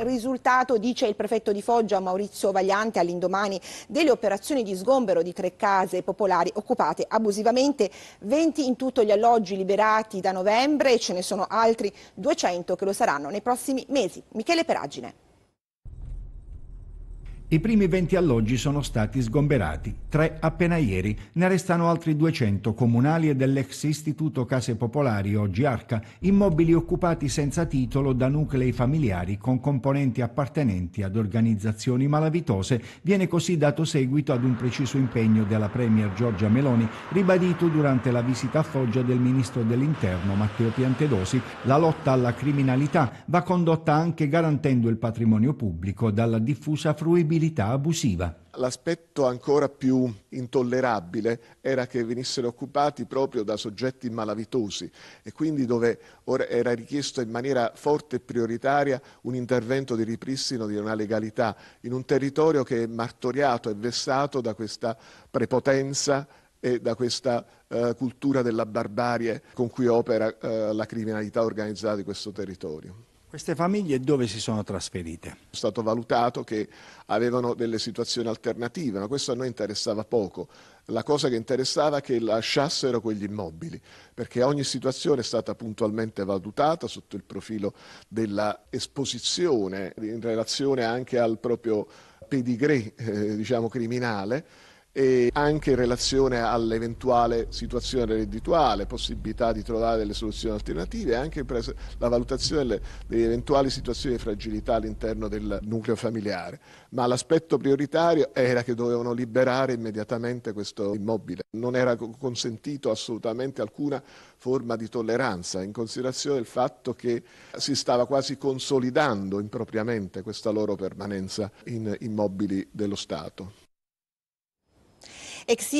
risultato, dice il prefetto di Foggia Maurizio Vagliante all'indomani delle operazioni di sgombero di tre case popolari occupate abusivamente, 20 in tutto gli alloggi liberati da novembre e ce ne sono altri 200 che lo saranno nei prossimi mesi. Michele Peragine. I primi 20 alloggi sono stati sgomberati, tre appena ieri, ne restano altri 200 comunali e dell'ex istituto Case Popolari, oggi Arca, immobili occupati senza titolo da nuclei familiari con componenti appartenenti ad organizzazioni malavitose. Viene così dato seguito ad un preciso impegno della Premier Giorgia Meloni, ribadito durante la visita a Foggia del Ministro dell'Interno Matteo Piantedosi. La lotta alla criminalità va condotta anche garantendo il patrimonio pubblico dalla diffusa fruibilità mobilità abusiva. L'aspetto ancora più intollerabile era che venissero occupati proprio da soggetti malavitosi e quindi dove era richiesto in maniera forte e prioritaria un intervento di ripristino di una legalità in un territorio che è martoriato e vessato da questa prepotenza e da questa eh, cultura della barbarie con cui opera eh, la criminalità organizzata di questo territorio. Queste famiglie dove si sono trasferite? È stato valutato che avevano delle situazioni alternative, ma questo a noi interessava poco. La cosa che interessava è che lasciassero quegli immobili, perché ogni situazione è stata puntualmente valutata sotto il profilo dell'esposizione in relazione anche al proprio pedigree eh, diciamo, criminale e anche in relazione all'eventuale situazione reddituale, possibilità di trovare delle soluzioni alternative, anche la valutazione delle, delle eventuali situazioni di fragilità all'interno del nucleo familiare. Ma l'aspetto prioritario era che dovevano liberare immediatamente questo immobile. Non era consentito assolutamente alcuna forma di tolleranza, in considerazione del fatto che si stava quasi consolidando impropriamente questa loro permanenza in immobili dello Stato. exige